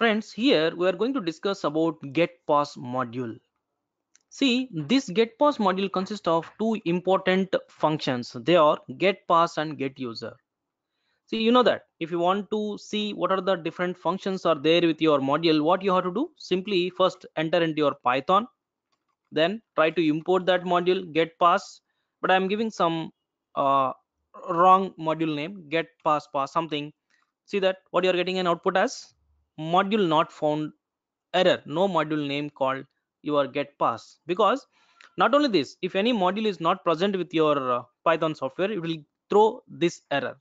Friends, here we are going to discuss about GetPass module. See, this GetPass module consists of two important functions. They are GetPass and GetUser. See, you know that if you want to see what are the different functions are there with your module, what you have to do? Simply first enter into your Python, then try to import that module, GetPass. But I'm giving some uh, wrong module name, pass pass something. See that what you're getting an output as module not found error no module name called your get pass because not only this if any module is not present with your uh, python software it will throw this error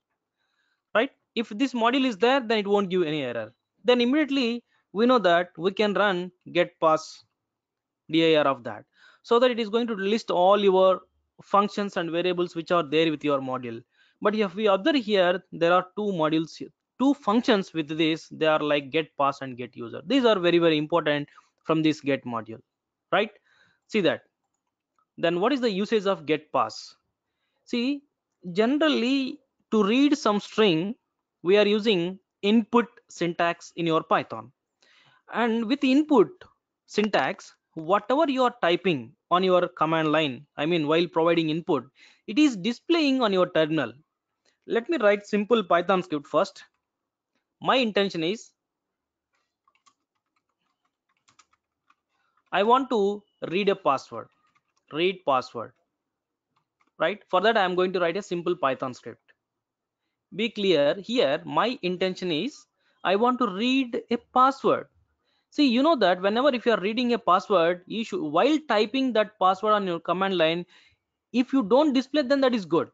right if this module is there then it won't give any error then immediately we know that we can run get pass dir of that so that it is going to list all your functions and variables which are there with your module but if we observe here there are two modules two functions with this they are like get pass and get user these are very very important from this get module right see that then what is the usage of get pass see generally to read some string we are using input syntax in your python and with input syntax whatever you are typing on your command line i mean while providing input it is displaying on your terminal let me write simple python script first my intention is I want to read a password read password right for that I am going to write a simple Python script be clear here my intention is I want to read a password see you know that whenever if you are reading a password you should while typing that password on your command line if you don't display then that is good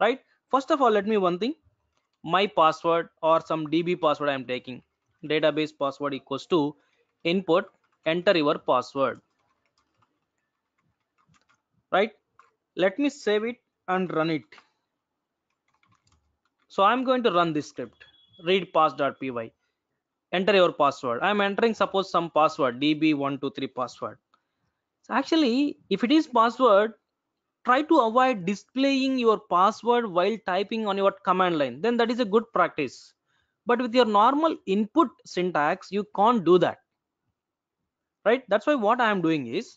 right first of all let me one thing my password or some db password i am taking database password equals to input enter your password right let me save it and run it so i'm going to run this script read pass.py enter your password i'm entering suppose some password db123 password so actually if it is password try to avoid displaying your password while typing on your command line then that is a good practice but with your normal input syntax you can't do that right that's why what i am doing is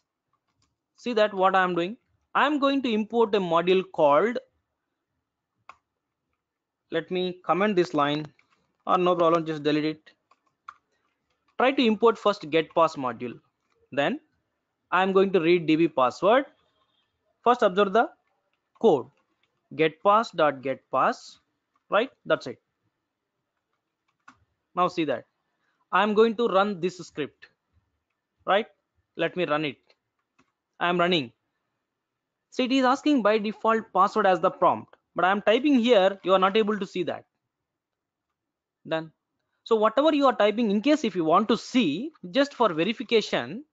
see that what i am doing i am going to import a module called let me comment this line or no problem just delete it try to import first get pass module then i am going to read db password first observe the code get pass dot get pass right that's it now see that i am going to run this script right let me run it i am running see it is asking by default password as the prompt but i am typing here you are not able to see that done so whatever you are typing in case if you want to see just for verification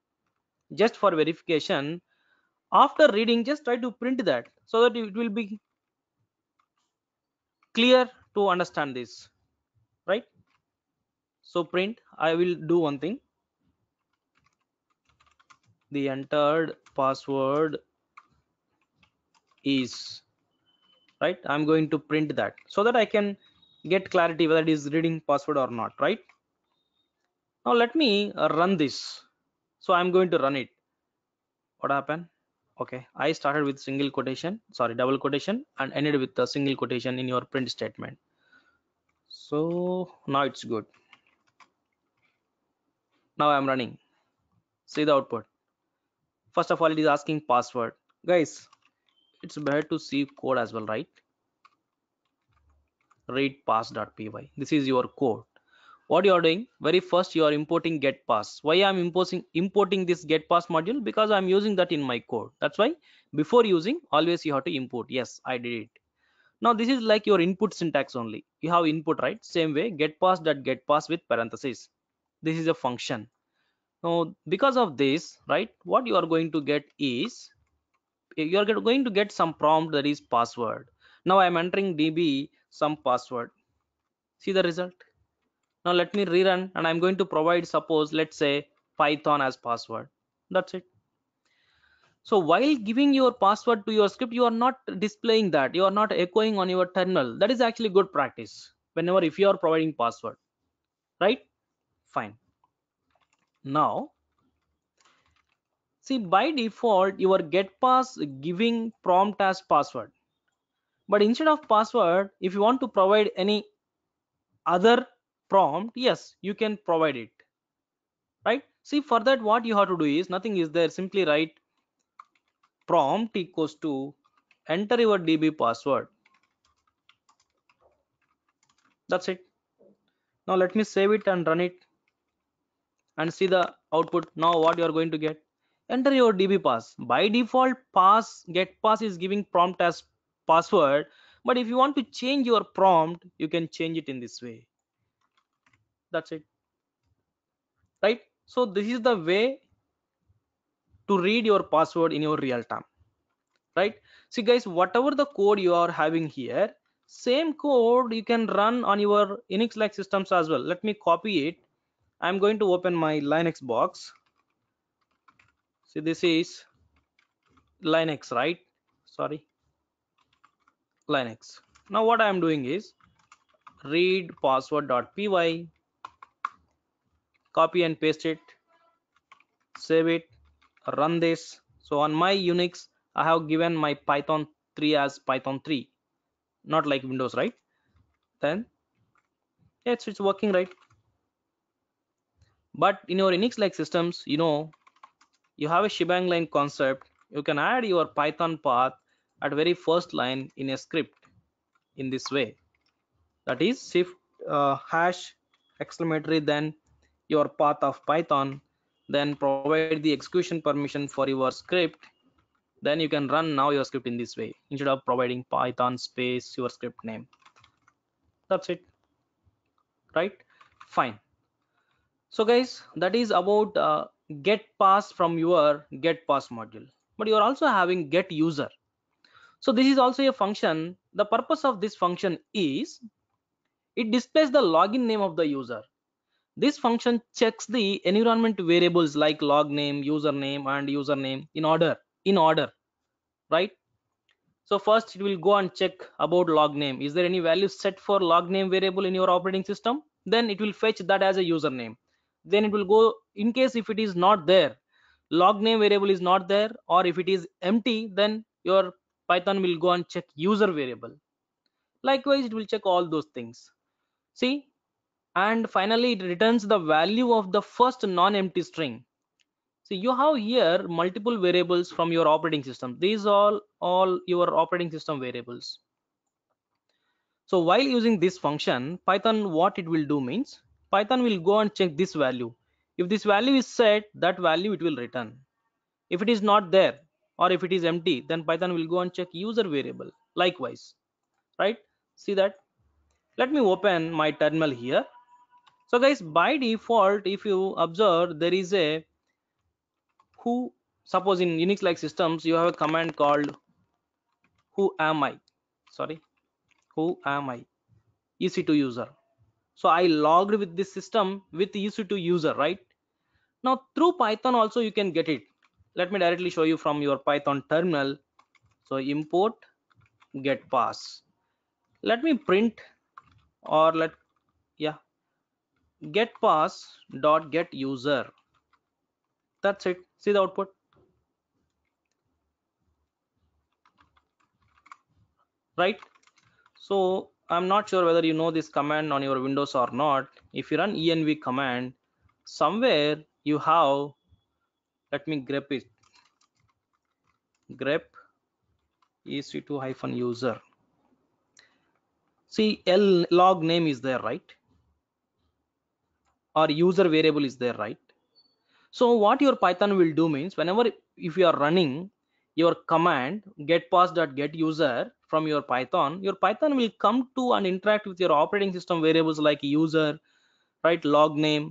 just for verification after reading just try to print that so that it will be clear to understand this right so print i will do one thing the entered password is right i'm going to print that so that i can get clarity whether it is reading password or not right now let me uh, run this so i'm going to run it what happened okay i started with single quotation sorry double quotation and ended with a single quotation in your print statement so now it's good now i'm running see the output first of all it is asking password guys it's better to see code as well right read pass.py this is your code what you are doing very first you are importing get pass why i'm imposing importing this get pass module because i'm using that in my code that's why before using always you have to import yes i did it now this is like your input syntax only you have input right same way get pass that get pass with parentheses this is a function now because of this right what you are going to get is you are going to get some prompt that is password now i am entering db some password see the result now let me rerun and i'm going to provide suppose let's say python as password that's it so while giving your password to your script you are not displaying that you are not echoing on your terminal that is actually good practice whenever if you are providing password right fine now see by default your get pass giving prompt as password but instead of password if you want to provide any other prompt yes you can provide it right see for that what you have to do is nothing is there simply write prompt equals to enter your db password that's it now let me save it and run it and see the output now what you are going to get enter your db pass by default pass get pass is giving prompt as password but if you want to change your prompt you can change it in this way that's it right so this is the way to read your password in your real time right see guys whatever the code you are having here same code you can run on your unix like systems as well let me copy it i'm going to open my linux box see this is linux right sorry linux now what i am doing is read password.py copy and paste it save it run this so on my unix i have given my python 3 as python 3 not like windows right then yes it's working right but in your unix like systems you know you have a shebang line concept you can add your python path at very first line in a script in this way that is shift uh, hash exclamatory then your path of Python, then provide the execution permission for your script. Then you can run now your script in this way instead of providing Python space your script name. That's it. Right? Fine. So guys, that is about uh, get pass from your get pass module. But you are also having get user. So this is also a function. The purpose of this function is it displays the login name of the user this function checks the environment variables like log name username and username in order in order right so first it will go and check about log name is there any value set for log name variable in your operating system then it will fetch that as a username then it will go in case if it is not there log name variable is not there or if it is empty then your python will go and check user variable likewise it will check all those things see and finally it returns the value of the first non-empty string so you have here multiple variables from your operating system these are all your operating system variables so while using this function python what it will do means python will go and check this value if this value is set that value it will return if it is not there or if it is empty then python will go and check user variable likewise right see that let me open my terminal here so guys by default if you observe there is a who suppose in unix like systems you have a command called who am i sorry who am i ec2 user so i logged with this system with ec2 user right now through python also you can get it let me directly show you from your python terminal so import get pass let me print or let yeah get pass dot get user that's it see the output right so i'm not sure whether you know this command on your windows or not if you run env command somewhere you have let me grep it grep ec2 hyphen user see l log name is there right or user variable is there right so what your python will do means whenever if you are running your command get pass dot get user from your python your python will come to and interact with your operating system variables like user right log name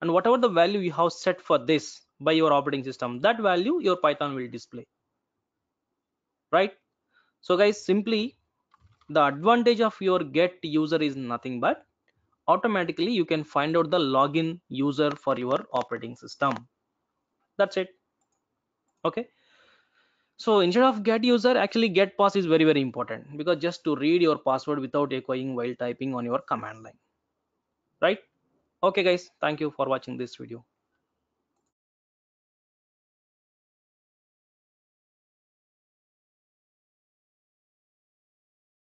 and whatever the value you have set for this by your operating system that value your python will display right so guys simply the advantage of your get user is nothing but automatically you can find out the login user for your operating system that's it okay so instead of get user actually get pass is very very important because just to read your password without echoing while typing on your command line right okay guys thank you for watching this video